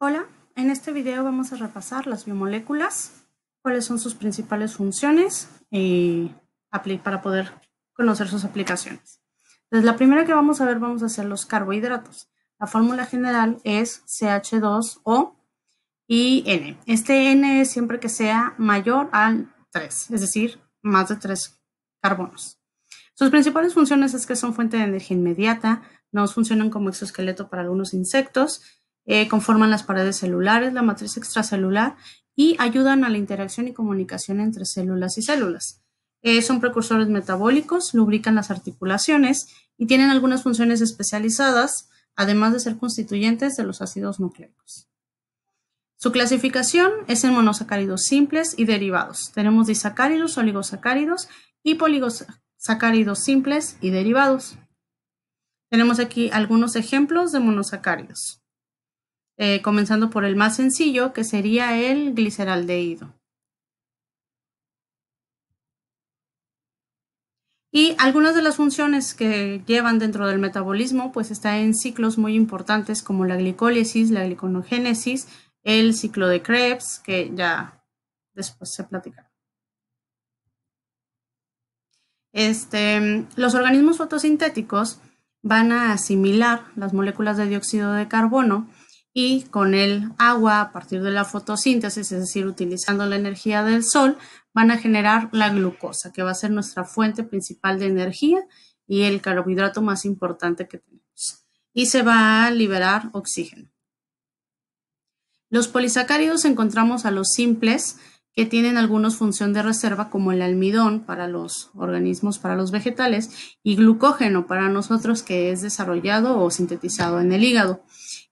Hola, en este video vamos a repasar las biomoléculas, cuáles son sus principales funciones y para poder conocer sus aplicaciones. Entonces, la primera que vamos a ver vamos a hacer los carbohidratos. La fórmula general es CH2O y N. Este N es siempre que sea mayor al 3, es decir, más de 3 carbonos. Sus principales funciones es que son fuente de energía inmediata, no funcionan como exoesqueleto para algunos insectos, eh, conforman las paredes celulares, la matriz extracelular y ayudan a la interacción y comunicación entre células y células. Eh, son precursores metabólicos, lubrican las articulaciones y tienen algunas funciones especializadas, además de ser constituyentes de los ácidos nucleicos. Su clasificación es en monosacáridos simples y derivados. Tenemos disacáridos, oligosacáridos y poligosacáridos simples y derivados. Tenemos aquí algunos ejemplos de monosacáridos. Eh, comenzando por el más sencillo, que sería el gliceraldehído. Y algunas de las funciones que llevan dentro del metabolismo, pues está en ciclos muy importantes como la glicólisis, la gliconogénesis, el ciclo de Krebs, que ya después se platicará. Este, los organismos fotosintéticos van a asimilar las moléculas de dióxido de carbono y con el agua a partir de la fotosíntesis, es decir, utilizando la energía del sol, van a generar la glucosa, que va a ser nuestra fuente principal de energía y el carbohidrato más importante que tenemos. Y se va a liberar oxígeno. Los polisacáridos encontramos a los simples que tienen algunos función de reserva como el almidón para los organismos, para los vegetales y glucógeno para nosotros que es desarrollado o sintetizado en el hígado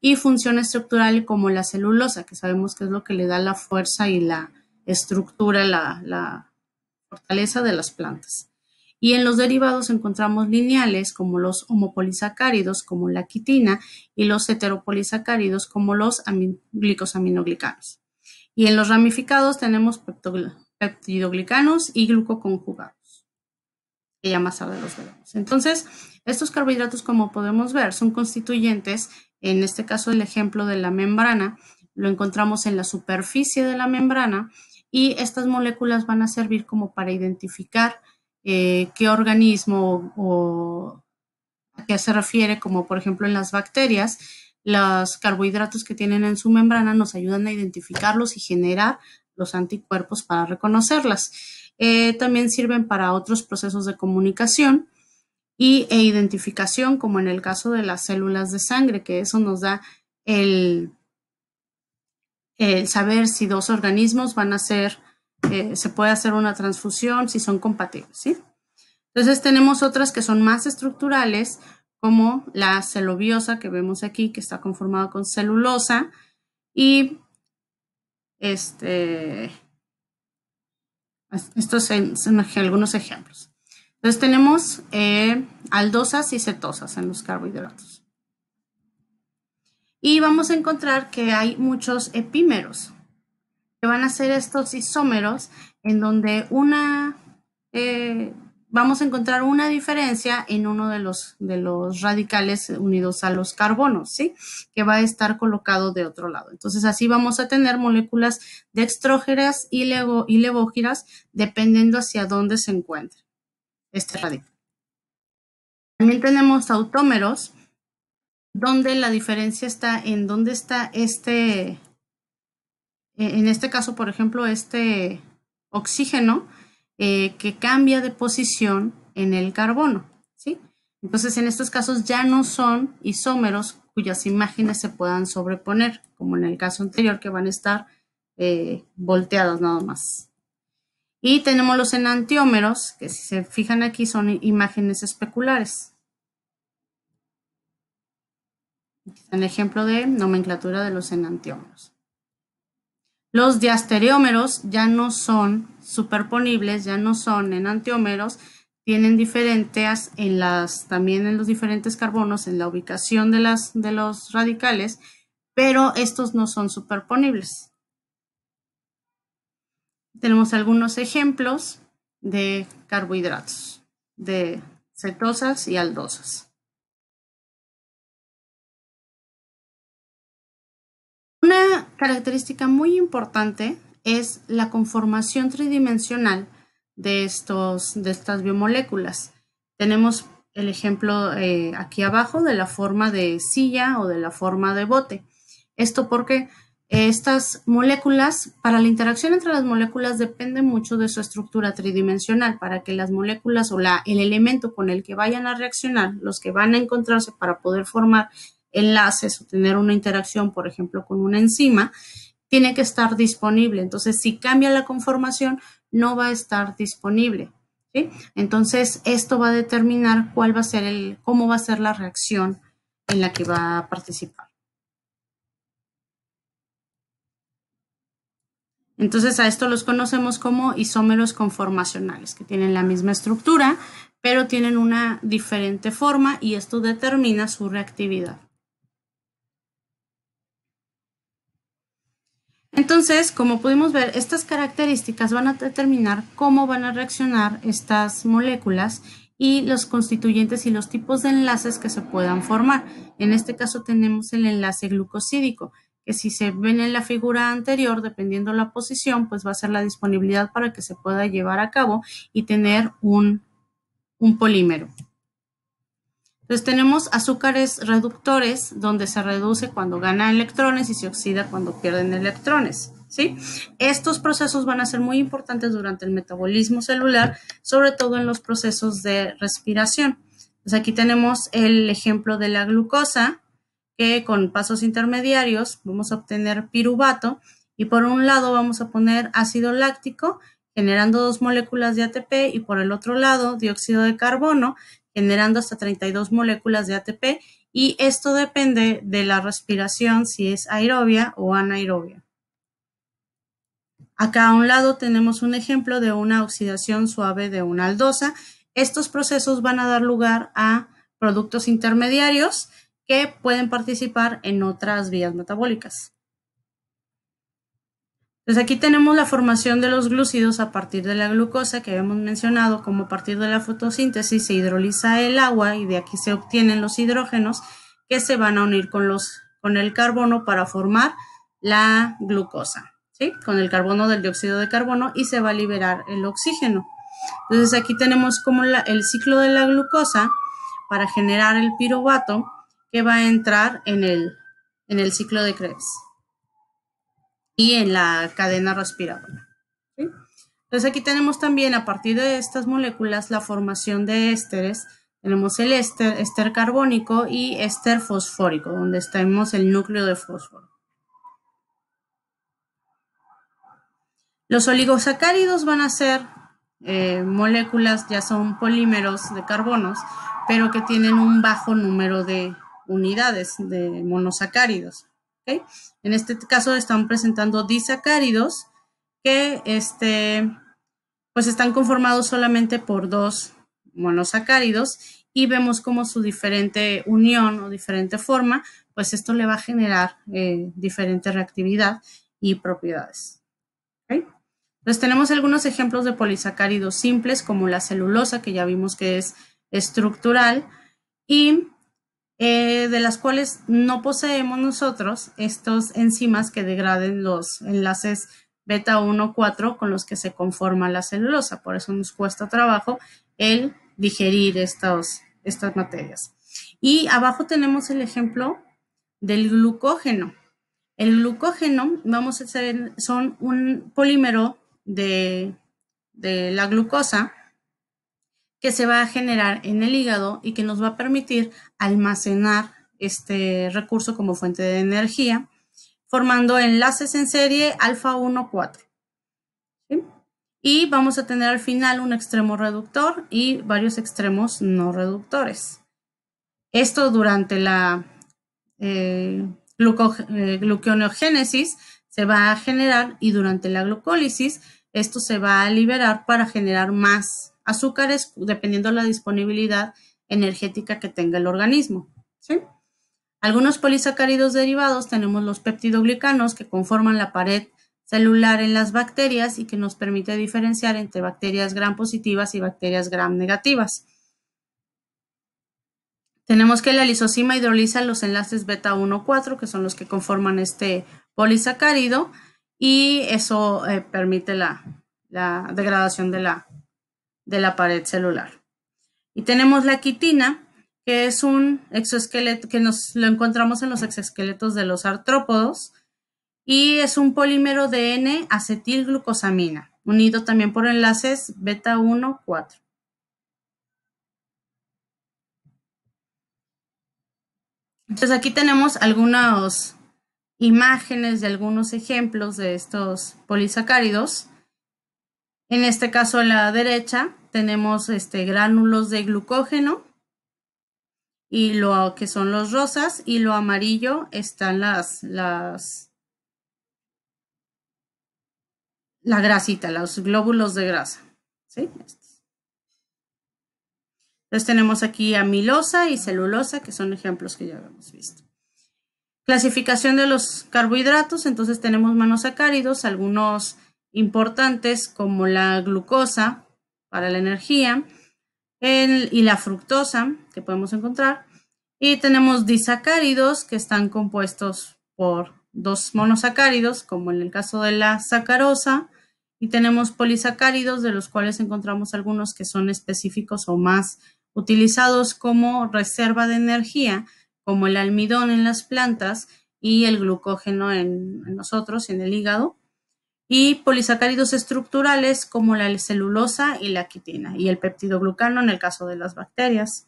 y función estructural como la celulosa, que sabemos que es lo que le da la fuerza y la estructura, la, la fortaleza de las plantas. Y en los derivados encontramos lineales como los homopolisacáridos, como la quitina, y los heteropolisacáridos, como los glicosaminoglicanos. Y en los ramificados tenemos peptidoglicanos y glucoconjugados, que ya más tarde los Entonces, estos carbohidratos, como podemos ver, son constituyentes en este caso el ejemplo de la membrana, lo encontramos en la superficie de la membrana y estas moléculas van a servir como para identificar eh, qué organismo o a qué se refiere, como por ejemplo en las bacterias, los carbohidratos que tienen en su membrana nos ayudan a identificarlos y generar los anticuerpos para reconocerlas. Eh, también sirven para otros procesos de comunicación y, e identificación, como en el caso de las células de sangre, que eso nos da el, el saber si dos organismos van a ser, eh, se puede hacer una transfusión, si son compatibles. ¿sí? Entonces tenemos otras que son más estructurales, como la celobiosa que vemos aquí, que está conformada con celulosa y este, estos son algunos ejemplos. Entonces tenemos eh, aldosas y cetosas en los carbohidratos. Y vamos a encontrar que hay muchos epímeros, que van a ser estos isómeros, en donde una, eh, vamos a encontrar una diferencia en uno de los, de los radicales unidos a los carbonos, ¿sí? Que va a estar colocado de otro lado. Entonces, así vamos a tener moléculas de y, levo, y levógiras, dependiendo hacia dónde se encuentren este También tenemos autómeros, donde la diferencia está en dónde está este, en este caso, por ejemplo, este oxígeno eh, que cambia de posición en el carbono. ¿sí? Entonces, en estos casos ya no son isómeros cuyas imágenes se puedan sobreponer, como en el caso anterior, que van a estar eh, volteadas nada más. Y tenemos los enantiómeros, que si se fijan aquí son imágenes especulares. Aquí está el ejemplo de nomenclatura de los enantiómeros. Los diastereómeros ya no son superponibles, ya no son enantiómeros, tienen diferentes en las también en los diferentes carbonos, en la ubicación de las de los radicales, pero estos no son superponibles tenemos algunos ejemplos de carbohidratos, de cetosas y aldosas. Una característica muy importante es la conformación tridimensional de, estos, de estas biomoléculas. Tenemos el ejemplo eh, aquí abajo de la forma de silla o de la forma de bote. ¿Esto Porque estas moléculas, para la interacción entre las moléculas depende mucho de su estructura tridimensional, para que las moléculas o la, el elemento con el que vayan a reaccionar, los que van a encontrarse para poder formar enlaces o tener una interacción, por ejemplo, con una enzima, tiene que estar disponible. Entonces, si cambia la conformación, no va a estar disponible. Entonces, esto va a determinar cuál va a ser el, cómo va a ser la reacción en la que va a participar. Entonces a esto los conocemos como isómeros conformacionales, que tienen la misma estructura, pero tienen una diferente forma y esto determina su reactividad. Entonces, como pudimos ver, estas características van a determinar cómo van a reaccionar estas moléculas y los constituyentes y los tipos de enlaces que se puedan formar. En este caso tenemos el enlace glucosídico que si se ven en la figura anterior, dependiendo la posición, pues va a ser la disponibilidad para que se pueda llevar a cabo y tener un, polímero. Entonces tenemos azúcares reductores donde se reduce cuando gana electrones y se oxida cuando pierden electrones. ¿sí? Estos procesos van a ser muy importantes durante el metabolismo celular, sobre todo en los procesos de respiración. Pues aquí tenemos el ejemplo de la glucosa, que con pasos intermediarios vamos a obtener piruvato y por un lado vamos a poner ácido láctico generando dos moléculas de ATP y por el otro lado dióxido de carbono generando hasta 32 moléculas de ATP y esto depende de la respiración si es aerobia o anaerobia. Acá a un lado tenemos un ejemplo de una oxidación suave de una aldosa. Estos procesos van a dar lugar a productos intermediarios que pueden participar en otras vías metabólicas. Entonces aquí tenemos la formación de los glúcidos a partir de la glucosa que habíamos mencionado, como a partir de la fotosíntesis se hidroliza el agua y de aquí se obtienen los hidrógenos que se van a unir con, los, con el carbono para formar la glucosa, ¿sí? con el carbono del dióxido de carbono y se va a liberar el oxígeno. Entonces aquí tenemos como el ciclo de la glucosa para generar el piruvato que va a entrar en el, en el ciclo de Krebs y en la cadena respiratoria. Entonces aquí tenemos también a partir de estas moléculas la formación de ésteres. Tenemos el éster, éster carbónico y éster fosfórico, donde tenemos el núcleo de fósforo. Los oligosacáridos van a ser eh, moléculas, ya son polímeros de carbonos, pero que tienen un bajo número de, unidades de monosacáridos. En este caso están presentando disacáridos que este, pues están conformados solamente por dos monosacáridos y vemos cómo su diferente unión o diferente forma, pues esto le va a generar eh, diferente reactividad y propiedades. Entonces tenemos algunos ejemplos de polisacáridos simples como la celulosa, que ya vimos que es estructural, y eh, de las cuales no poseemos nosotros estos enzimas que degraden los enlaces beta 1-4 con los que se conforma la celulosa. Por eso nos cuesta trabajo el digerir estas materias. Y abajo tenemos el ejemplo del glucógeno. El glucógeno, vamos a hacer, son un polímero de la glucosa que se va a generar en el hígado y que nos va a permitir almacenar este recurso como fuente de energía, formando enlaces en serie alfa 1, 4. Y vamos a tener al final un extremo reductor y varios extremos no reductores. Esto durante la eh, eh, gluconeogénesis se va a generar y durante la glucólisis esto se va a liberar para generar más azúcares dependiendo la disponibilidad energética que tenga el organismo. Algunos polisacáridos derivados tenemos los peptidoglicanos que conforman la pared celular en las bacterias y que nos permite diferenciar entre bacterias gram positivas y bacterias gram negativas. Tenemos que la lisocima hidroliza los enlaces beta 4, que son los que conforman este polisacárido, y eso eh, permite la, degradación de la de la pared celular. Y tenemos la quitina, que es un exoesqueleto que nos lo encontramos en los exoesqueletos de los artrópodos y es un polímero de N-acetilglucosamina, unido también por enlaces beta 1, 4. Entonces aquí tenemos algunas imágenes de algunos ejemplos de estos polisacáridos. En este caso, a la derecha tenemos este, gránulos de glucógeno y lo que son los rosas y lo amarillo están las, las la grasita, los glóbulos de grasa. ¿sí? Entonces tenemos aquí amilosa y celulosa, que son ejemplos que ya habíamos visto. Clasificación de los carbohidratos, entonces tenemos monosacáridos, algunos importantes como la glucosa para la energía y la fructosa que podemos encontrar. Y tenemos disacáridos que están compuestos por dos monosacáridos, como en el caso de la sacarosa, y tenemos polisacáridos, de los cuales encontramos algunos que son específicos o más utilizados como reserva de energía, como el almidón en las plantas y el glucógeno en, en nosotros, en el hígado y polisacáridos estructurales como la celulosa y la quitina y el peptidoglucano en el caso de las bacterias.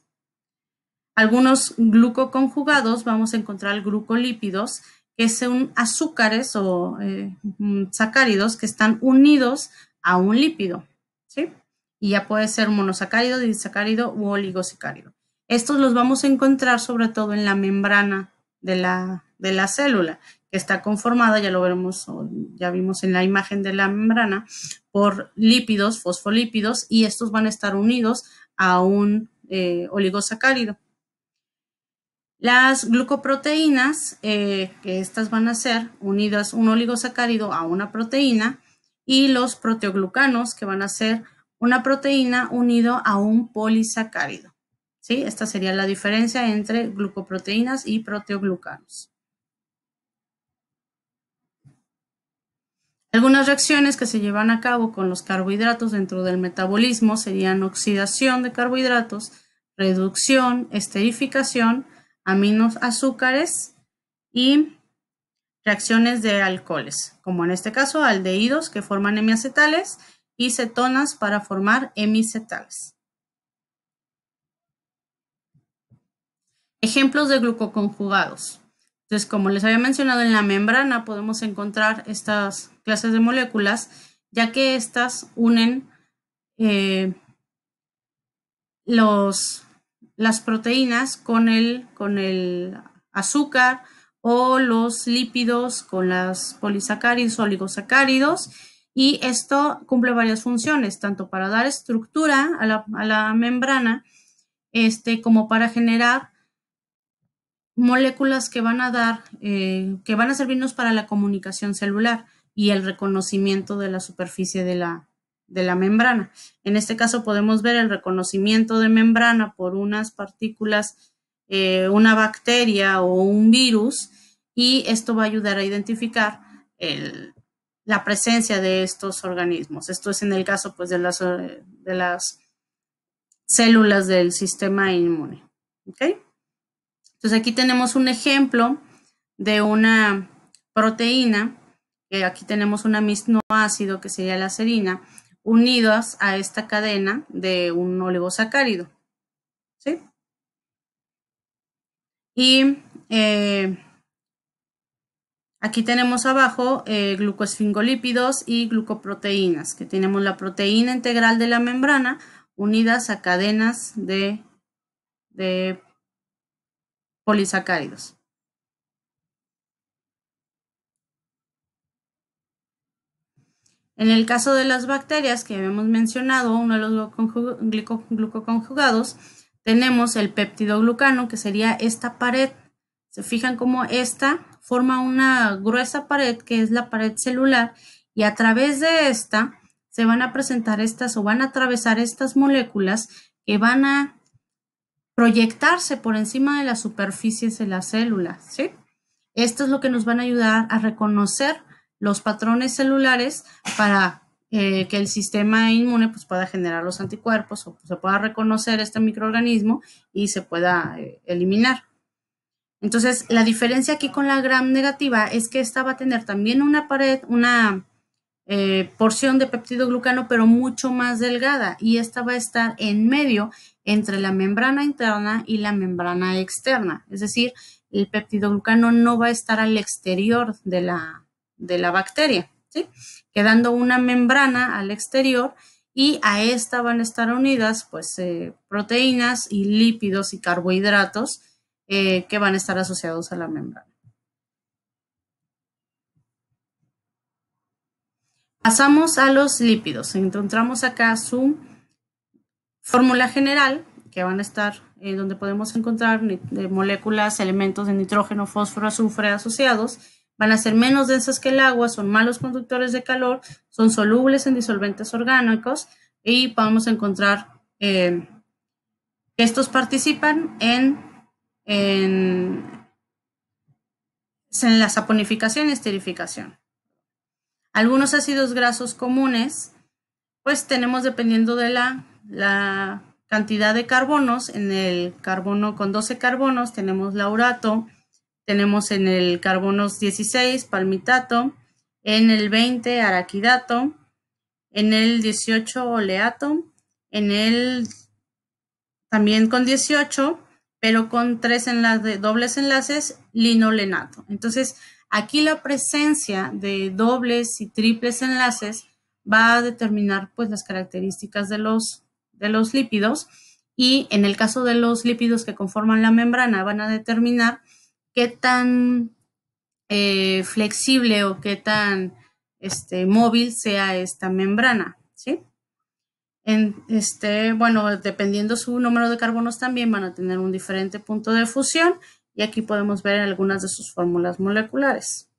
Algunos glucoconjugados vamos a encontrar glucolípidos, que son azúcares o eh, mm, sacáridos que están unidos a un lípido, ¿sí? Y ya puede ser monosacárido, disacárido u oligosacárido. Estos los vamos a encontrar sobre todo en la membrana de la, de la célula que está conformada, ya lo veremos, ya vimos en la imagen de la membrana, por lípidos, fosfolípidos, y estos van a estar unidos a un eh, oligosacárido. Las glucoproteínas, eh, que estas van a ser unidas un oligosacárido a una proteína, y los proteoglucanos, que van a ser una proteína unido a un polisacárido. Esta sería la diferencia entre glucoproteínas y proteoglucanos. Algunas reacciones que se llevan a cabo con los carbohidratos dentro del metabolismo serían oxidación de carbohidratos, reducción, esterificación, aminos, azúcares y reacciones de alcoholes, como en este caso aldehídos que forman hemiacetales y cetonas para formar hemicetales. Ejemplos de glucoconjugados. Entonces, como les había mencionado en la membrana, podemos encontrar estas clases de moléculas, ya que éstas unen eh, los, las proteínas con el, azúcar o los lípidos con las polisacáridos, oligosacáridos, y esto cumple varias funciones, tanto para dar estructura a la, membrana, este, como para generar moléculas que van a dar, eh, que van a servirnos para la comunicación celular y el reconocimiento de la superficie de la, membrana. En este caso podemos ver el reconocimiento de membrana por unas partículas, eh, una bacteria o un virus, y esto va a ayudar a identificar la presencia de estos organismos. Esto es en el caso pues, de, las, eh, de las células del sistema inmune. Entonces aquí tenemos un ejemplo de una proteína aquí tenemos un aminoácido que sería la serina, unidas a esta cadena de un oligosacárido. Y eh, aquí tenemos abajo eh, glucosfingolípidos y glucoproteínas, que tenemos la proteína integral de la membrana unidas a cadenas de polisacáridos. En el caso de las bacterias que habíamos mencionado, uno de los glucoconjugados, tenemos el péptido glucano, que sería esta pared. Se fijan cómo esta forma una gruesa pared, que es la pared celular, y a través de esta se van a presentar estas o van a atravesar estas moléculas que van a proyectarse por encima de las superficies de la célula. Esto es lo que nos van a ayudar a reconocer los patrones celulares para eh, que el sistema inmune pues, pueda generar los anticuerpos o pues, se pueda reconocer este microorganismo y se pueda eh, eliminar. Entonces, la diferencia aquí con la gram negativa es que esta va a tener también una pared, una eh, porción de peptidoglucano, pero mucho más delgada, y esta va a estar en medio entre la membrana interna y la membrana externa. Es decir, el peptidoglucano no va a estar al exterior de la, de la bacteria, quedando una membrana al exterior y a esta van a estar unidas pues eh, proteínas y lípidos y carbohidratos eh, que van a estar asociados a la membrana. Pasamos a los lípidos. Encontramos acá su fórmula general, que van a estar eh, donde podemos encontrar moléculas, elementos de nitrógeno, fósforo, azufre asociados van a ser menos densas que el agua, son malos conductores de calor, son solubles en disolventes orgánicos y podemos encontrar que eh, estos participan en, en, la saponificación y esterificación. Algunos ácidos grasos comunes, pues tenemos dependiendo de la, la cantidad de carbonos, en el carbono con 12 carbonos tenemos laurato, tenemos en el carbonos 16 palmitato, en el 20 araquidato, en el 18 oleato, en el también con 18, pero con tres dobles enlaces, linolenato. Entonces, aquí la presencia de dobles y triples enlaces va a determinar pues las características de los, de los lípidos y en el caso de los lípidos que conforman la membrana van a determinar qué tan eh, flexible o qué tan este, móvil sea esta membrana, ¿sí? En este, bueno, dependiendo su número de carbonos también van a tener un diferente punto de fusión y aquí podemos ver algunas de sus fórmulas moleculares.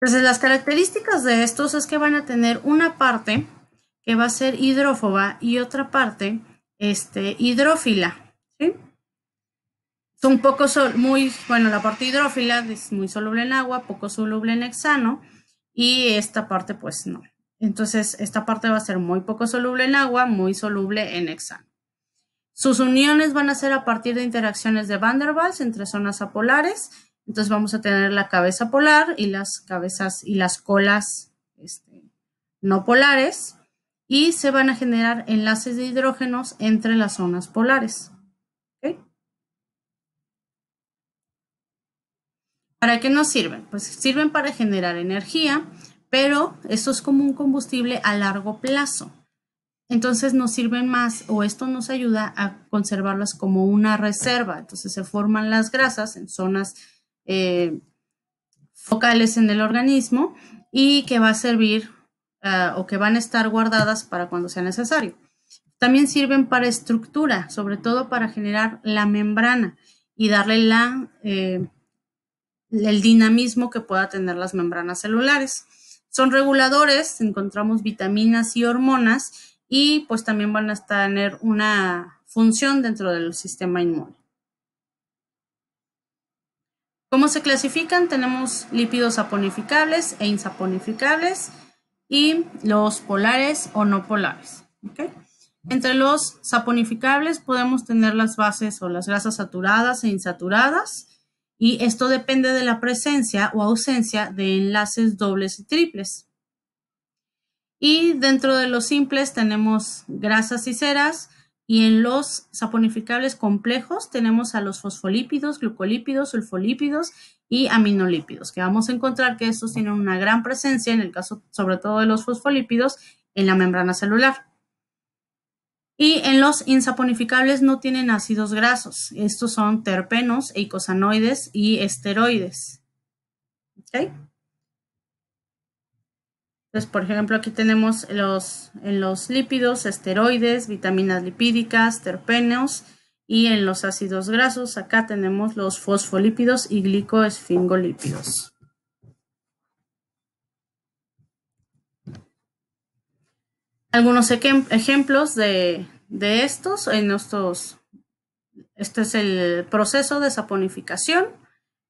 Entonces, las características de estos es que van a tener una parte que va a ser hidrófoba y otra parte este, hidrófila. Son poco, sol, muy, bueno, la parte hidrófila es muy soluble en agua, poco soluble en hexano y esta parte pues no. Entonces, esta parte va a ser muy poco soluble en agua, muy soluble en hexano. Sus uniones van a ser a partir de interacciones de Van der Waals entre zonas apolares. Entonces vamos a tener la cabeza polar y las cabezas y las colas este, no polares y se van a generar enlaces de hidrógenos entre las zonas polares. ¿Para qué nos sirven? Pues sirven para generar energía, pero esto es como un combustible a largo plazo. Entonces nos sirven más o esto nos ayuda a conservarlas como una reserva. Entonces se forman las grasas en zonas eh, focales en el organismo y que va a servir Ah, o que van a estar guardadas para cuando sea necesario. También sirven para estructura, sobre todo para generar la membrana y darle eh, el dinamismo que pueda tener las membranas celulares. Son reguladores, encontramos vitaminas y hormonas y pues también van a tener una función dentro del sistema inmune. ¿Cómo se clasifican? Tenemos lípidos saponificables e insaponificables y los polares o no polares. Entre los saponificables podemos tener las bases o las grasas saturadas e insaturadas y esto depende de la presencia o ausencia de enlaces dobles y triples. Y dentro de los simples tenemos grasas y ceras, y en los saponificables complejos tenemos a los fosfolípidos, glucolípidos, sulfolípidos y aminolípidos, que vamos a encontrar que estos tienen una gran presencia, en el caso sobre todo de los fosfolípidos, en la membrana celular. Y en los insaponificables no tienen ácidos grasos. Estos son terpenos, eicosanoides y esteroides. Entonces, por ejemplo, aquí tenemos los, en los lípidos, esteroides, vitaminas lipídicas, terpenos y en los ácidos grasos, acá tenemos los fosfolípidos y glicoesfingolípidos. Algunos ejemplos de, estos, en estos, este es el proceso de saponificación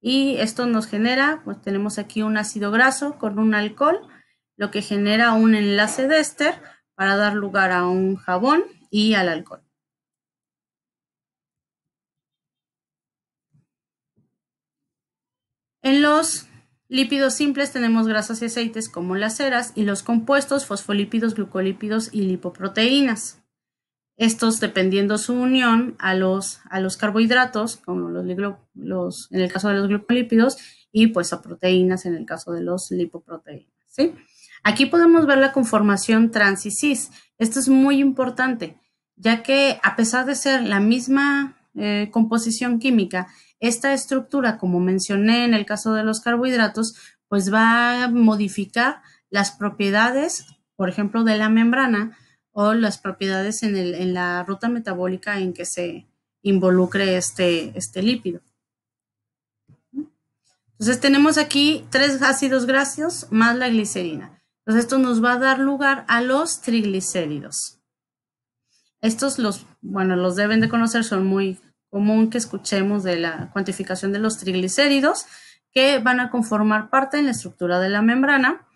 y esto nos genera, pues tenemos aquí un ácido graso con un alcohol lo que genera un enlace de éster para dar lugar a un jabón y al alcohol. En los lípidos simples tenemos grasas y aceites como las ceras y los compuestos fosfolípidos, glucolípidos y lipoproteínas. Estos dependiendo su unión a los, a los carbohidratos, como los, los, en el caso de los glucolípidos, y pues a proteínas en el caso de los lipoproteínas. Aquí podemos ver la conformación trans y cis. Esto es muy importante, ya que a pesar de ser la misma eh, composición química, esta estructura, como mencioné en el caso de los carbohidratos, pues va a modificar las propiedades, por ejemplo, de la membrana o las propiedades en, la ruta metabólica en que se involucre este, este lípido. Entonces tenemos aquí tres ácidos grasos más la glicerina. Entonces esto nos va a dar lugar a los triglicéridos. Estos los, bueno, los deben de conocer, son muy común que escuchemos de la cuantificación de los triglicéridos que van a conformar parte en la estructura de la membrana.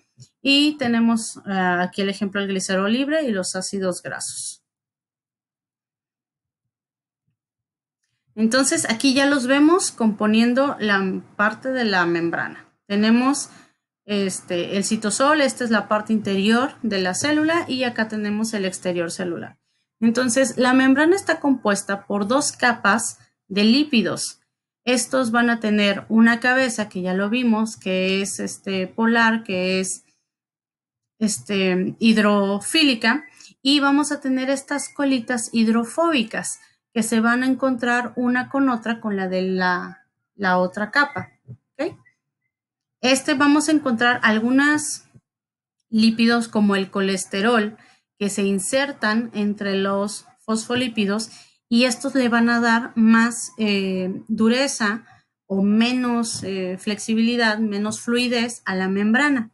Y tenemos eh, aquí el ejemplo del glicerol libre y los ácidos grasos. Entonces aquí ya los vemos componiendo la parte de la membrana. Tenemos este, el citosol, esta es la parte interior de la célula y acá tenemos el exterior celular. Entonces, la membrana está compuesta por dos capas de lípidos. Estos van a tener una cabeza, que ya lo vimos, que es este, polar, que es este, hidrofílica, y vamos a tener estas colitas hidrofóbicas que se van a encontrar una con otra con la de la, la otra capa. Este vamos a encontrar algunos lípidos como el colesterol que se insertan entre los fosfolípidos y estos le van a dar más eh, dureza o menos eh, flexibilidad, menos fluidez a la membrana.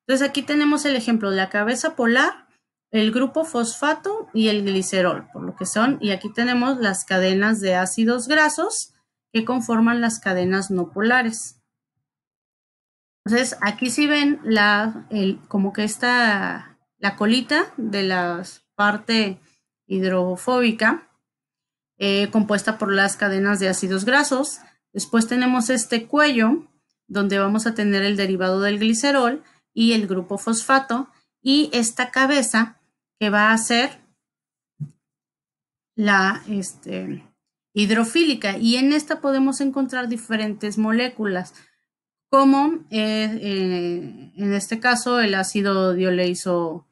Entonces aquí tenemos el ejemplo de la cabeza polar, el grupo fosfato y el glicerol, por lo que son, y aquí tenemos las cadenas de ácidos grasos que conforman las cadenas no polares. Entonces, aquí sí ven la, como que esta, la colita de la parte hidrofóbica eh, compuesta por las cadenas de ácidos grasos. Después tenemos este cuello donde vamos a tener el derivado del glicerol y el grupo fosfato y esta cabeza que va a ser la este, hidrofílica y en esta podemos encontrar diferentes moléculas como eh, eh, en este caso el ácido dioleiso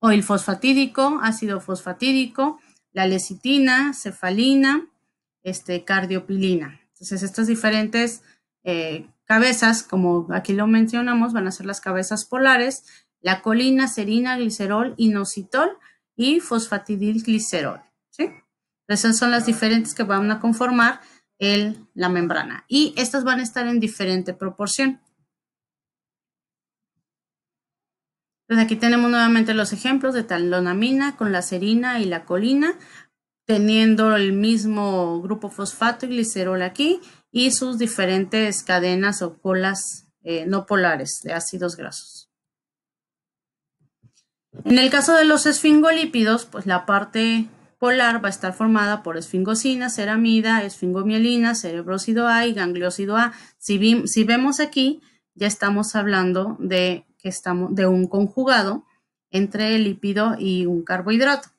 o el fosfatídico, ácido fosfatídico, la lecitina, cefalina, este, cardiopilina. Entonces, estas diferentes eh, cabezas, como aquí lo mencionamos, van a ser las cabezas polares, la colina, serina, glicerol, inositol y fosfatidilglicerol. ¿sí? esas son las diferentes que van a conformar la membrana. Y estas van a estar en diferente proporción. Entonces aquí tenemos nuevamente los ejemplos de talonamina con la serina y la colina, teniendo el mismo grupo fosfato y glicerol aquí y sus diferentes cadenas o colas eh, no polares de ácidos grasos. En el caso de los esfingolípidos, pues la parte polar va a estar formada por esfingosina, ceramida, esfingomielina, cerebrosido A y gangliósido A. Si, vemos aquí, ya estamos hablando de, que estamos, de un conjugado entre el lípido y un carbohidrato.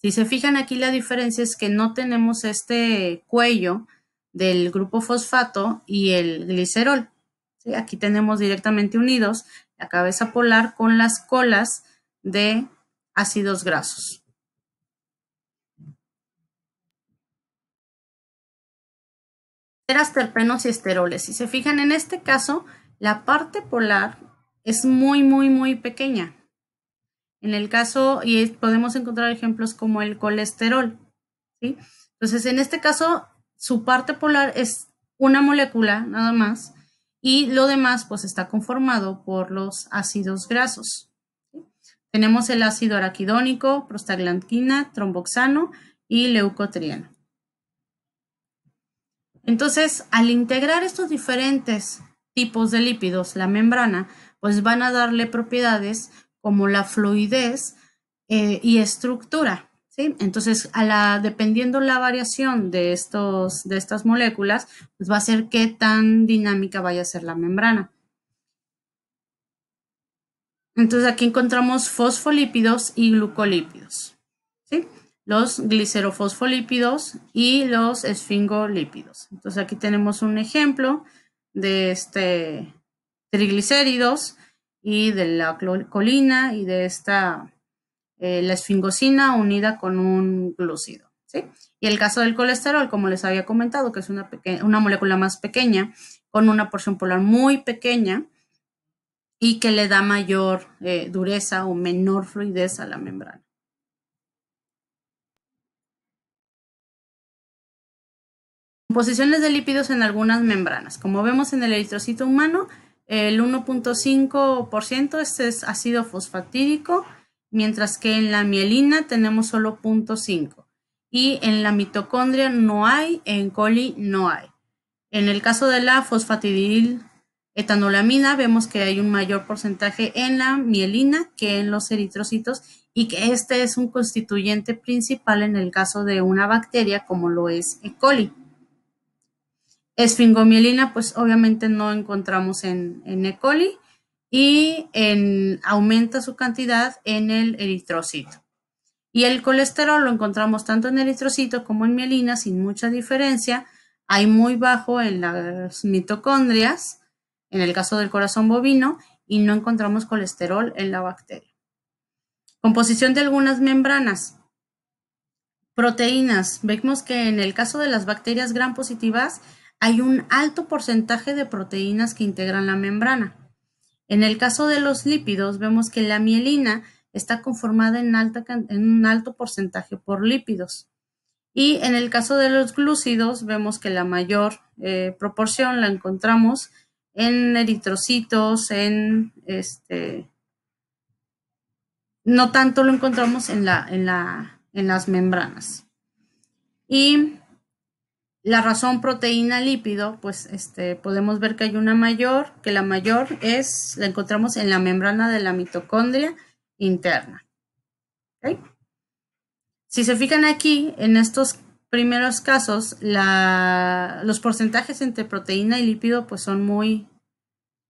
Si se fijan aquí, la diferencia es que no tenemos este cuello del grupo fosfato y el glicerol. Aquí tenemos directamente unidos la cabeza polar con las colas de ácidos grasos. terpenos y esteroles. Si se fijan en este caso, la parte polar es muy, muy, muy pequeña. En el caso, y podemos encontrar ejemplos como el colesterol. Entonces, en este caso, su parte polar es una molécula nada más y lo demás pues está conformado por los ácidos grasos. Tenemos el ácido araquidónico, prostaglandina, tromboxano y leucotriano. Entonces, al integrar estos diferentes tipos de lípidos, la membrana, pues van a darle propiedades como la fluidez eh, y estructura. ¿sí? Entonces, dependiendo la variación de, de estas moléculas, pues va a ser qué tan dinámica vaya a ser la membrana. Entonces, aquí encontramos fosfolípidos y glucolípidos. ¿sí? los glicerofosfolípidos y los esfingolípidos. Entonces aquí tenemos un ejemplo de este triglicéridos y de la colina y de esta eh, la esfingosina unida con un glúcido. Y el caso del colesterol, como les había comentado, que es una, molécula más pequeña, con una porción polar muy pequeña y que le da mayor eh, dureza o menor fluidez a la membrana. Composiciones de lípidos en algunas membranas. Como vemos en el eritrocito humano, el 1.5% este es ácido fosfatídico, mientras que en la mielina tenemos solo 0.5. Y en la mitocondria no hay, en coli no hay. En el caso de la fosfatidil etanolamina, vemos que hay un mayor porcentaje en la mielina que en los eritrocitos y que este es un constituyente principal en el caso de una bacteria como lo es E. coli. Esfingomielina, pues obviamente no encontramos en, E. coli y en, aumenta su cantidad en el eritrocito. Y el colesterol lo encontramos tanto en eritrocito como en mielina sin mucha diferencia. Hay muy bajo en las mitocondrias, en el caso del corazón bovino, y no encontramos colesterol en la bacteria. Composición de algunas membranas. Proteínas. Vemos que en el caso de las bacterias gram positivas, hay un alto porcentaje de proteínas que integran la membrana. En el caso de los lípidos, vemos que la mielina está conformada en, un alto porcentaje por lípidos. Y en el caso de los glúcidos, vemos que la mayor eh, proporción la encontramos en eritrocitos, en este. No tanto lo encontramos en, en las membranas. Y la razón proteína lípido, pues este, podemos ver que hay una mayor, que la mayor es, la encontramos en la membrana de la mitocondria interna. Si se fijan aquí, en estos primeros casos, los porcentajes entre proteína y lípido pues son muy,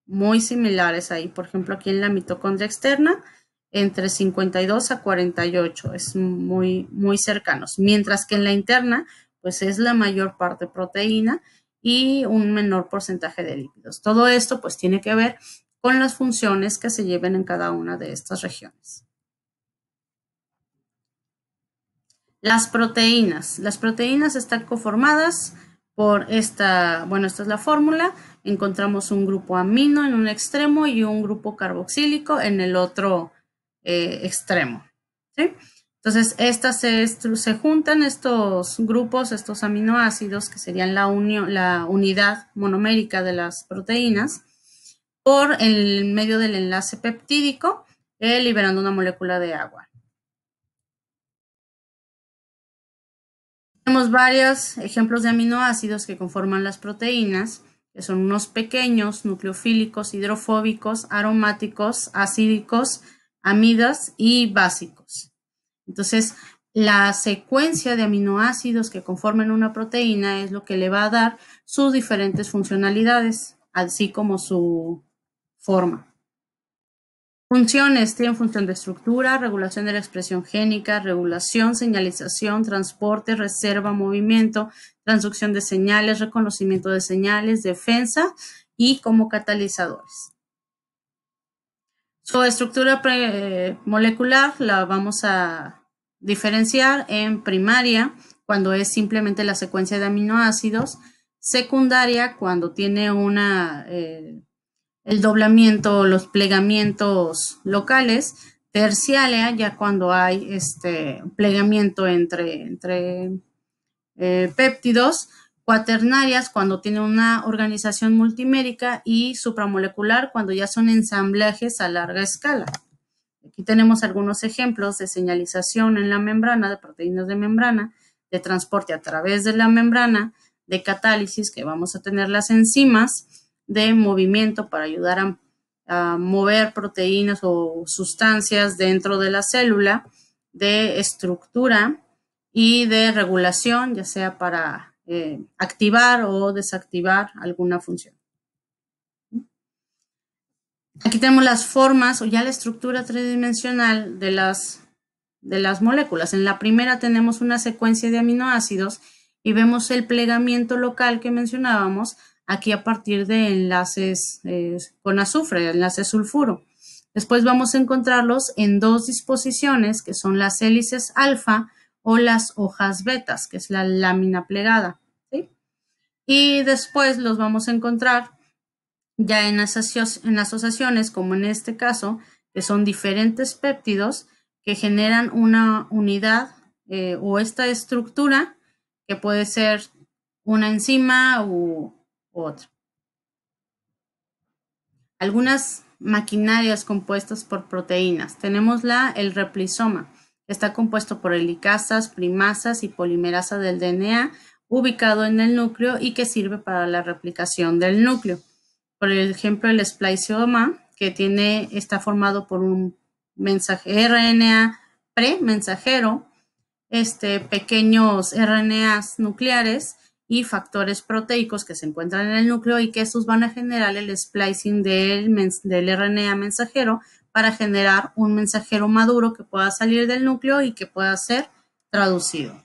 muy similares ahí. Por ejemplo, aquí en la mitocondria externa, entre 52 a 48, es muy, muy cercanos. Mientras que en la interna, pues es la mayor parte proteína y un menor porcentaje de lípidos. Todo esto pues tiene que ver con las funciones que se lleven en cada una de estas regiones. Las proteínas. Las proteínas están conformadas por esta, bueno, esta es la fórmula, encontramos un grupo amino en un extremo y un grupo carboxílico en el otro eh, extremo. ¿sí? Entonces, se, juntan estos grupos, estos aminoácidos, que serían la, unidad monomérica de las proteínas, por el medio del enlace peptídico, eh, liberando una molécula de agua. Tenemos varios ejemplos de aminoácidos que conforman las proteínas, que son unos pequeños, nucleofílicos, hidrofóbicos, aromáticos, acídicos, amidas y básicos. Entonces, la secuencia de aminoácidos que conforman una proteína es lo que le va a dar sus diferentes funcionalidades, así como su forma. Funciones tienen función de estructura, regulación de la expresión génica, regulación, señalización, transporte, reserva, movimiento, transducción de señales, reconocimiento de señales, defensa y como catalizadores. Su estructura eh, molecular la vamos a diferenciar en primaria, cuando es simplemente la secuencia de aminoácidos, secundaria, cuando tiene una, eh, el doblamiento, los plegamientos locales, terciaria, ya cuando hay este plegamiento entre, entre eh, péptidos, cuaternarias cuando tiene una organización multimérica y supramolecular cuando ya son ensamblajes a larga escala. Aquí tenemos algunos ejemplos de señalización en la membrana, de proteínas de membrana, de transporte a través de la membrana, de catálisis, que vamos a tener las enzimas, de movimiento para ayudar a mover proteínas o sustancias dentro de la célula, de estructura y de regulación, ya sea para eh, activar o desactivar alguna función. Aquí tenemos las formas o ya la estructura tridimensional de las, de las moléculas. En la primera tenemos una secuencia de aminoácidos y vemos el plegamiento local que mencionábamos aquí a partir de enlaces eh, con azufre, enlaces sulfuro. Después vamos a encontrarlos en dos disposiciones que son las hélices alfa o las hojas betas, que es la lámina plegada. Y después los vamos a encontrar ya en, en asociaciones, como en este caso, que son diferentes péptidos que generan una unidad eh, o esta estructura que puede ser una enzima u, u otra. Algunas maquinarias compuestas por proteínas. Tenemos la, el replisoma Está compuesto por helicasas, primasas y polimerasa del DNA ubicado en el núcleo y que sirve para la replicación del núcleo. Por ejemplo, el spliceoma, que tiene, está formado por un mensaje RNA pre-mensajero, este, pequeños RNAs nucleares y factores proteicos que se encuentran en el núcleo y que esos van a generar el splicing del, del RNA mensajero para generar un mensajero maduro que pueda salir del núcleo y que pueda ser traducido.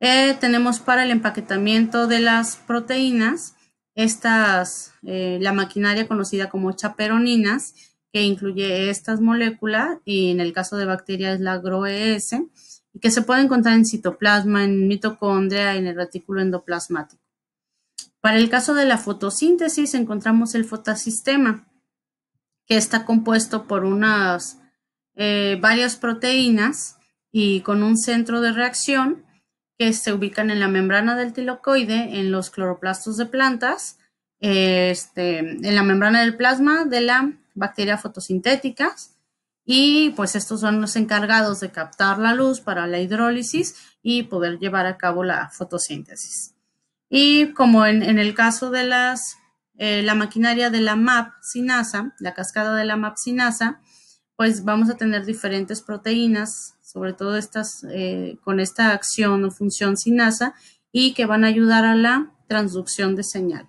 Eh, tenemos para el empaquetamiento de las proteínas estas, eh, la maquinaria conocida como chaperoninas, que incluye estas moléculas, y en el caso de bacterias es la GROES, y que se puede encontrar en citoplasma, en mitocondria, en el retículo endoplasmático. Para el caso de la fotosíntesis encontramos el fotosistema, está compuesto por unas eh, varias proteínas y con un centro de reacción que se ubican en la membrana del tilocoide, en los cloroplastos de plantas, este, en la membrana del plasma de la bacteria fotosintética y pues estos son los encargados de captar la luz para la hidrólisis y poder llevar a cabo la fotosíntesis. Y como en el caso de las eh, la maquinaria de la MAP ASA, la cascada de la MAP sinasa, pues vamos a tener diferentes proteínas, sobre todo estas eh, con esta acción o función sinasa, y que van a ayudar a la transducción de señal.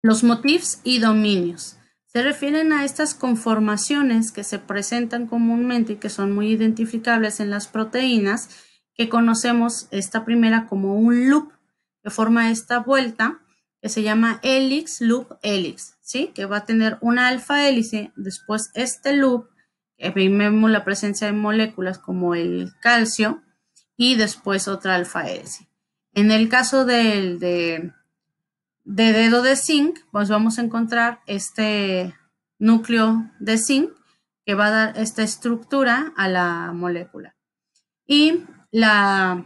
Los motifs y dominios se refieren a estas conformaciones que se presentan comúnmente y que son muy identificables en las proteínas, que conocemos esta primera como un loop que forma esta vuelta que se llama helix loop helix, ¿sí? Que va a tener una alfa hélice, después este loop, que vemos la presencia de moléculas como el calcio, y después otra alfa hélice. En el caso del de dedo de zinc, pues vamos a encontrar este núcleo de zinc que va a dar esta estructura a la molécula. Y la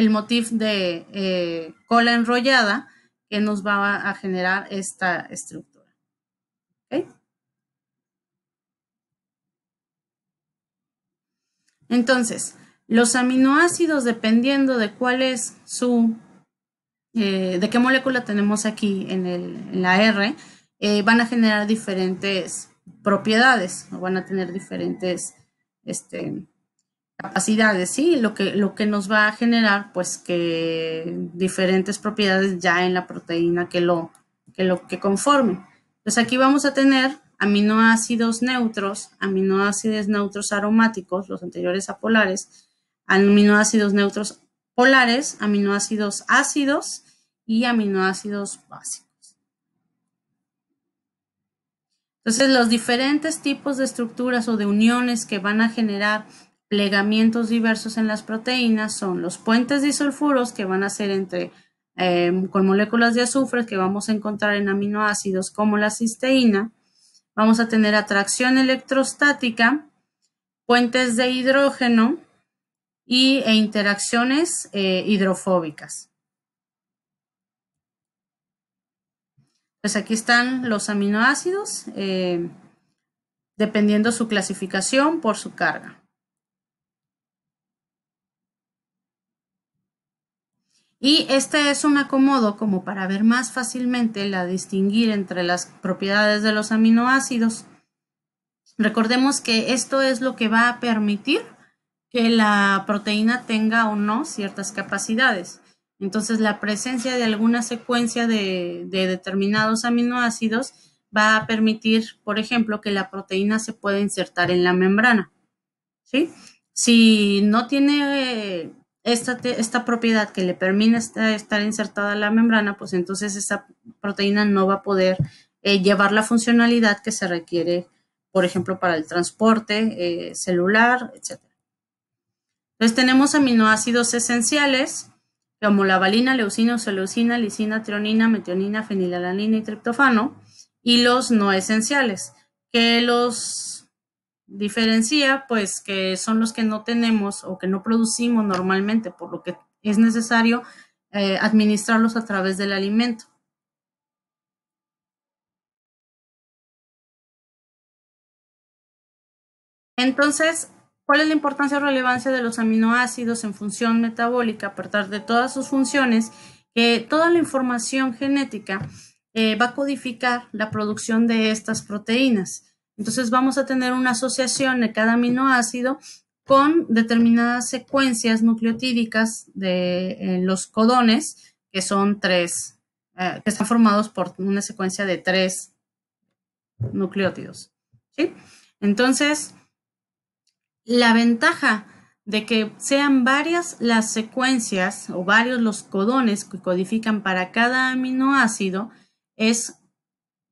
el motif de eh, cola enrollada que nos va a generar esta estructura. Entonces, los aminoácidos, dependiendo de cuál es su, eh, de qué molécula tenemos aquí en, la R, eh, van a generar diferentes propiedades van a tener diferentes este, capacidades, ¿sí? Lo que, lo que nos va a generar, pues, que diferentes propiedades ya en la proteína que lo que, lo, que conforme. Entonces aquí vamos a tener aminoácidos neutros, aminoácidos neutros aromáticos, los anteriores apolares, aminoácidos neutros polares, aminoácidos ácidos y aminoácidos básicos. Entonces, los diferentes tipos de estructuras o de uniones que van a generar plegamientos diversos en las proteínas son los puentes disulfuros que van a ser entre em, con moléculas de azufre que vamos a encontrar en aminoácidos como la cisteína. Vamos a tener atracción electrostática, puentes de hidrógeno y, e interacciones eh, hidrofóbicas. Pues aquí están los aminoácidos, eh, dependiendo su clasificación por su carga. Y este es un acomodo como para ver más fácilmente la distinguir entre las propiedades de los aminoácidos. Recordemos que esto es lo que va a permitir que la proteína tenga o no ciertas capacidades. Entonces, la presencia de alguna secuencia de, determinados aminoácidos va a permitir, por ejemplo, que la proteína se pueda insertar en la membrana. Si no tiene esta, propiedad que le permite estar insertada la membrana, pues entonces esta proteína no va a poder eh, llevar la funcionalidad que se requiere, por ejemplo, para el transporte eh, celular, etc. Entonces tenemos aminoácidos esenciales, como la valina, leucina, oseleucina, lisina, trionina, metionina, fenilalanina y triptofano, y los no esenciales, que los diferencia pues que son los que no tenemos o que no producimos normalmente, por lo que es necesario eh, administrarlos a través del alimento. Entonces, ¿cuál es la importancia o relevancia de los aminoácidos en función metabólica, aparte de todas sus funciones? Que toda la información genética eh, va a codificar la producción de estas proteínas. Entonces vamos a tener una asociación de cada aminoácido con determinadas secuencias nucleotídicas de los codones, que son tres, eh, que están formados por una secuencia de tres nucleótidos. Entonces, la ventaja de que sean varias las secuencias o varios los codones que codifican para cada aminoácido es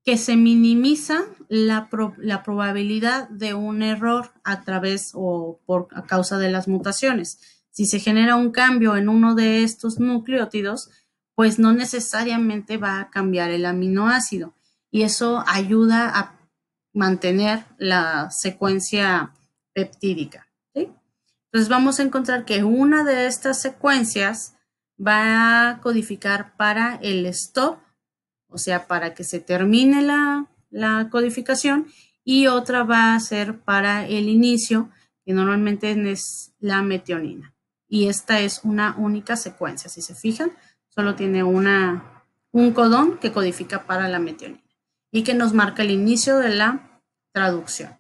que se minimiza la, probabilidad de un error a través o por a causa de las mutaciones. Si se genera un cambio en uno de estos nucleótidos, pues no necesariamente va a cambiar el aminoácido y eso ayuda a mantener la secuencia peptídica. Entonces vamos a encontrar que una de estas secuencias va a codificar para el stop o sea, para que se termine la, codificación y otra va a ser para el inicio, que normalmente es la metionina. Y esta es una única secuencia, si se fijan, solo tiene una, un codón que codifica para la metionina y que nos marca el inicio de la traducción.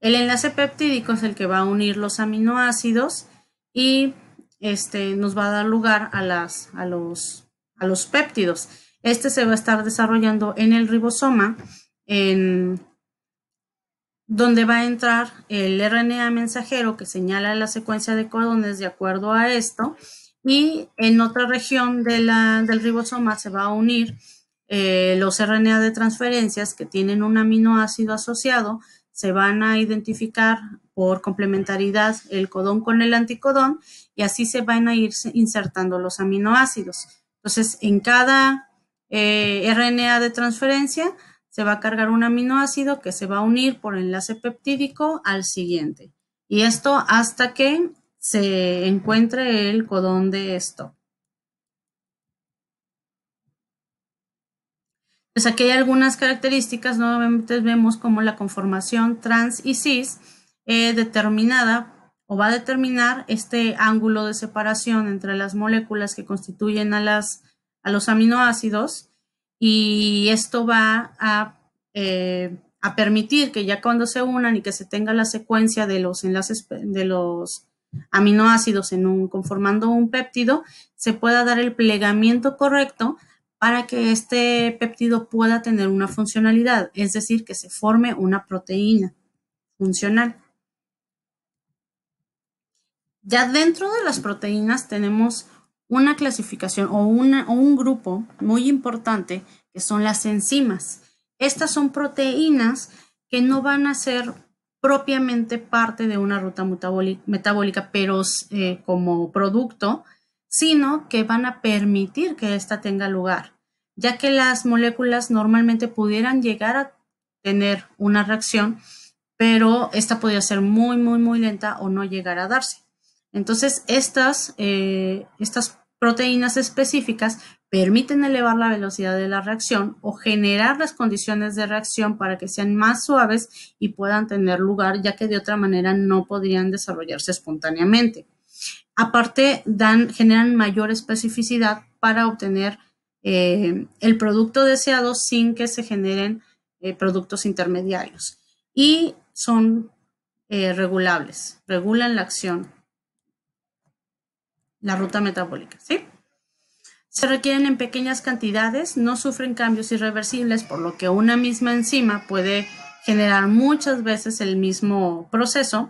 El enlace peptídico es el que va a unir los aminoácidos y este, nos va a dar lugar a, los, péptidos. Este se va a estar desarrollando en el ribosoma, en, donde va a entrar el RNA mensajero que señala la secuencia de codones de acuerdo a esto, y en otra región del ribosoma se va a unir eh, los RNA de transferencias que tienen un aminoácido asociado se van a identificar por complementaridad el codón con el anticodón y así se van a ir insertando los aminoácidos. Entonces, en cada eh, RNA de transferencia se va a cargar un aminoácido que se va a unir por enlace peptídico al siguiente. Y esto hasta que se encuentre el codón de esto Pues aquí hay algunas características, nuevamente vemos como la conformación trans y cis eh, determinada o va a determinar este ángulo de separación entre las moléculas que constituyen a, las, a los aminoácidos y esto va eh, a, permitir que ya cuando se unan y que se tenga la secuencia de los enlaces de los aminoácidos en un, conformando un péptido, se pueda dar el plegamiento correcto para que este péptido pueda tener una funcionalidad, es decir, que se forme una proteína funcional. Ya dentro de las proteínas tenemos una clasificación o, un grupo muy importante que son las enzimas. Estas son proteínas que no van a ser propiamente parte de una ruta metabólica, pero eh, como producto sino que van a permitir que esta tenga lugar, ya que las moléculas normalmente pudieran llegar a tener una reacción, pero esta podría ser muy, muy, muy lenta o no llegar a darse. Entonces, estas, eh, estas proteínas específicas permiten elevar la velocidad de la reacción o generar las condiciones de reacción para que sean más suaves y puedan tener lugar, ya que de otra manera no podrían desarrollarse espontáneamente. Aparte, dan, generan mayor especificidad para obtener eh, el producto deseado sin que se generen eh, productos intermediarios. Y son eh, regulables, regulan la acción, la ruta metabólica, ¿sí? Se requieren en pequeñas cantidades, no sufren cambios irreversibles, por lo que una misma enzima puede generar muchas veces el mismo proceso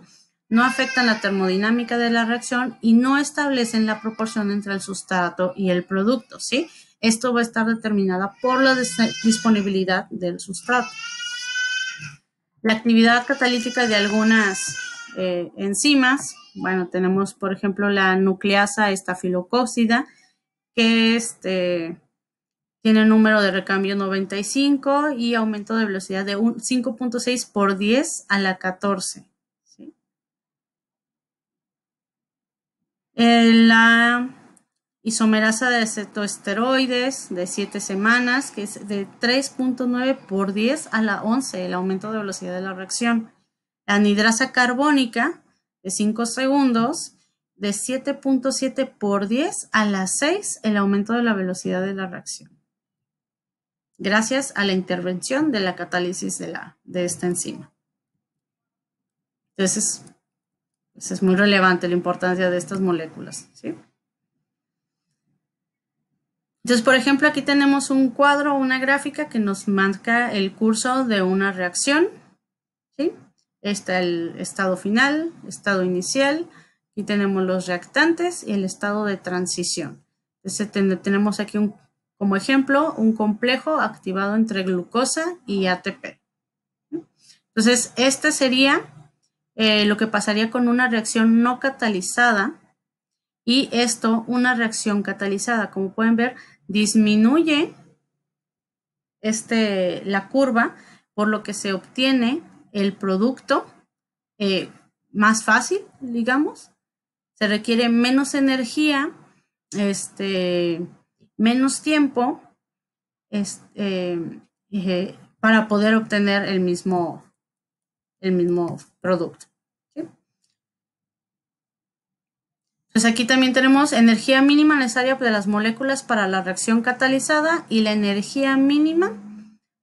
no afectan la termodinámica de la reacción y no establecen la proporción entre el sustrato y el producto, ¿sí? Esto va a estar determinada por la disponibilidad del sustrato. La actividad catalítica de algunas eh, enzimas, bueno, tenemos por ejemplo la nucleasa estafilococida, que este, tiene número de recambio 95 y aumento de velocidad de 5.6 por 10 a la 14. Eh, la isomerasa de acetoesteroides de 7 semanas, que es de 3.9 por 10 a la 11, el aumento de velocidad de la reacción. La anidrasa carbónica de 5 segundos, de 7.7 por 10 a la 6, el aumento de la velocidad de la reacción. Gracias a la intervención de la catálisis de, la, de esta enzima. Entonces, es muy relevante la importancia de estas moléculas. ¿sí? Entonces, por ejemplo, aquí tenemos un cuadro, una gráfica que nos marca el curso de una reacción. ¿sí? Está el estado final, estado inicial, y tenemos los reactantes y el estado de transición. Entonces, tenemos aquí como ejemplo un complejo activado entre glucosa y ATP. Entonces, este sería eh, lo que pasaría con una reacción no catalizada y esto, una reacción catalizada. Como pueden ver, disminuye este, la curva, por lo que se obtiene el producto eh, más fácil, digamos. Se requiere menos energía, este, menos tiempo eh, para poder obtener el mismo el mismo producto. Pues aquí también tenemos energía mínima necesaria de las moléculas para la reacción catalizada y la energía mínima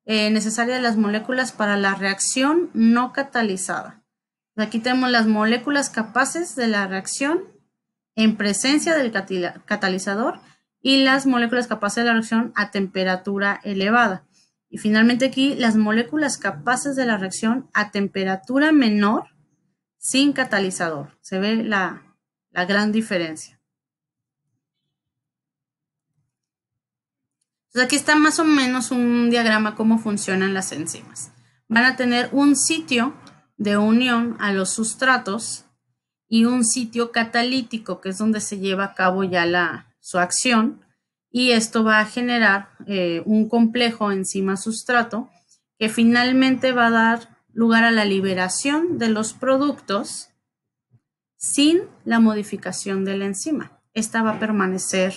eh, necesaria de las moléculas para la reacción no catalizada. Pues aquí tenemos las moléculas capaces de la reacción en presencia del catalizador y las moléculas capaces de la reacción a temperatura elevada. Y finalmente aquí las moléculas capaces de la reacción a temperatura menor sin catalizador. Se ve la, gran diferencia. aquí está más o menos un diagrama cómo funcionan las enzimas. Van a tener un sitio de unión a los sustratos y un sitio catalítico, que es donde se lleva a cabo ya la, su acción, y esto va a generar eh, un complejo enzima-sustrato que finalmente va a dar lugar a la liberación de los productos sin la modificación de la enzima. Esta va a permanecer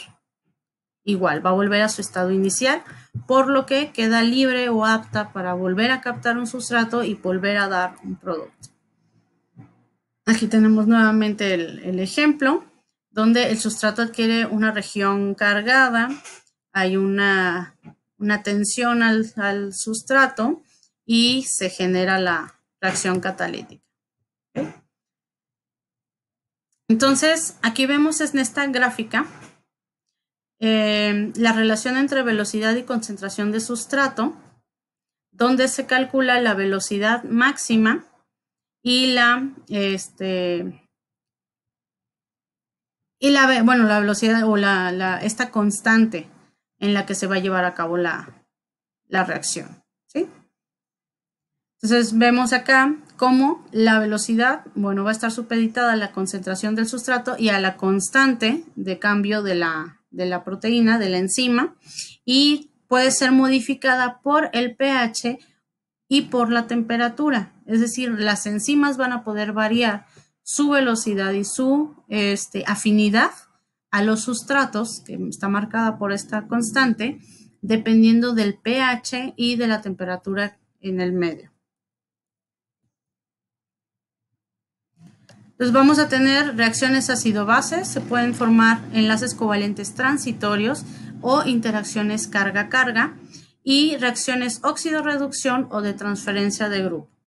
igual, va a volver a su estado inicial, por lo que queda libre o apta para volver a captar un sustrato y volver a dar un producto. Aquí tenemos nuevamente el ejemplo donde el sustrato adquiere una región cargada, hay una, tensión al, sustrato y se genera la reacción catalítica. Entonces, aquí vemos en esta gráfica eh, la relación entre velocidad y concentración de sustrato, donde se calcula la velocidad máxima y la este, y la, bueno, la velocidad o la, esta constante en la que se va a llevar a cabo la, la reacción. Entonces vemos acá cómo la velocidad, bueno, va a estar supeditada a la concentración del sustrato y a la constante de cambio de la, de la proteína, de la enzima, y puede ser modificada por el pH y por la temperatura. Es decir, las enzimas van a poder variar su velocidad y su este, afinidad a los sustratos, que está marcada por esta constante, dependiendo del pH y de la temperatura en el medio. Entonces vamos a tener reacciones ácido-base, se pueden formar enlaces covalentes transitorios o interacciones carga-carga y reacciones óxido-reducción o de transferencia de grupo.